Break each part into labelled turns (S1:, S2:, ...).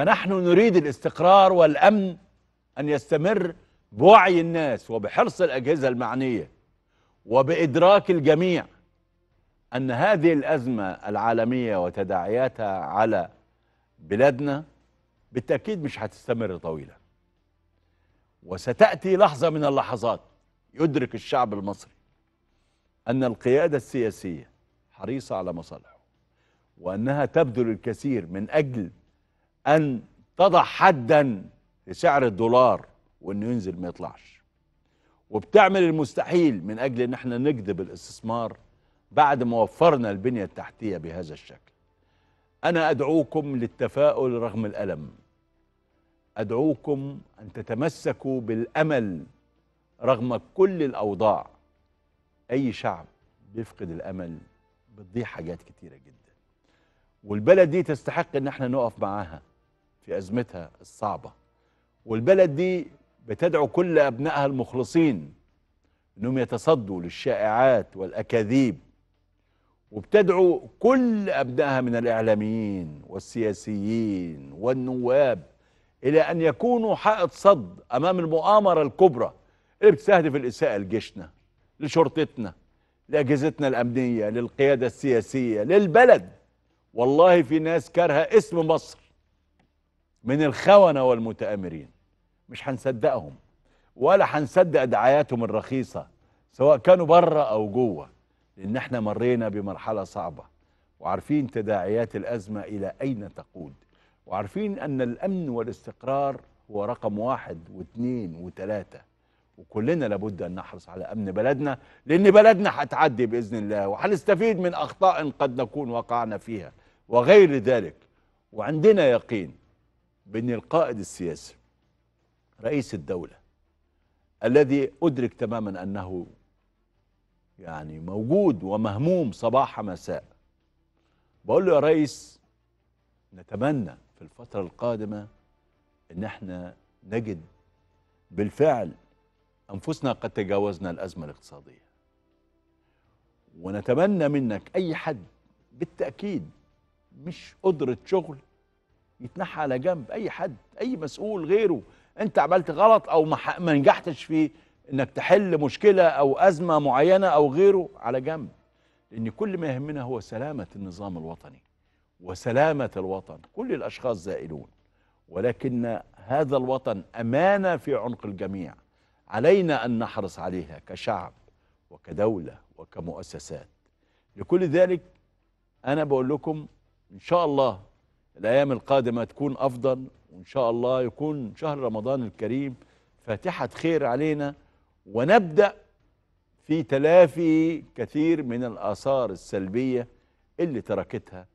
S1: فنحن نريد الاستقرار والأمن أن يستمر بوعي الناس وبحرص الأجهزة المعنية وبإدراك الجميع أن هذه الأزمة العالمية وتداعياتها على بلادنا بالتأكيد مش هتستمر طويلا وستأتي لحظة من اللحظات يدرك الشعب المصري أن القيادة السياسية حريصة على مصالحه وأنها تبذل الكثير من أجل ان تضع حدا لسعر الدولار وانه ينزل ما يطلعش وبتعمل المستحيل من اجل ان احنا نجذب الاستثمار بعد ما وفرنا البنيه التحتيه بهذا الشكل انا ادعوكم للتفاؤل رغم الالم ادعوكم ان تتمسكوا بالامل رغم كل الاوضاع اي شعب بيفقد الامل بتضيع حاجات كتيره جدا والبلد دي تستحق ان احنا نقف معاها في أزمتها الصعبة والبلد دي بتدعو كل أبنائها المخلصين أنهم يتصدوا للشائعات والأكاذيب وبتدعو كل أبنائها من الإعلاميين والسياسيين والنواب إلى أن يكونوا حائط صد أمام المؤامرة الكبرى اللي بتستهدف الإساءة لجيشنا لشرطتنا لأجهزتنا الأمنية للقيادة السياسية للبلد والله في ناس كارهة اسم مصر من الخونة والمتآمرين مش هنصدقهم ولا هنصدق دعاياتهم الرخيصة سواء كانوا بره أو جوه لأن احنا مرينا بمرحلة صعبة وعارفين تداعيات الأزمة إلى أين تقود وعارفين أن الأمن والاستقرار هو رقم واحد واثنين وثلاثة وكلنا لابد أن نحرص على أمن بلدنا لأن بلدنا هتعدي بإذن الله وهنستفيد من أخطاء قد نكون وقعنا فيها وغير ذلك وعندنا يقين بأن القائد السياسي رئيس الدولة الذي أدرك تماما أنه يعني موجود ومهموم صباح مساء بقول له يا ريس نتمنى في الفترة القادمة أن احنا نجد بالفعل أنفسنا قد تجاوزنا الأزمة الاقتصادية ونتمنى منك أي حد بالتأكيد مش قدرة شغل يتنحى على جنب اي حد اي مسؤول غيره انت عملت غلط او ما نجحتش في انك تحل مشكله او ازمه معينه او غيره على جنب لان كل ما يهمنا هو سلامه النظام الوطني وسلامه الوطن كل الاشخاص زائلون ولكن هذا الوطن امانه في عنق الجميع علينا ان نحرص عليها كشعب وكدوله وكمؤسسات لكل ذلك انا بقول لكم ان شاء الله الأيام القادمة تكون أفضل وإن شاء الله يكون شهر رمضان الكريم فاتحة خير علينا ونبدأ في تلافي كثير من الآثار السلبية اللي تركتها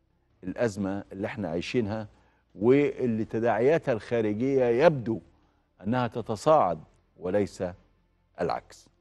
S1: الأزمة اللي احنا عايشينها واللي تداعياتها الخارجية يبدو أنها تتصاعد وليس العكس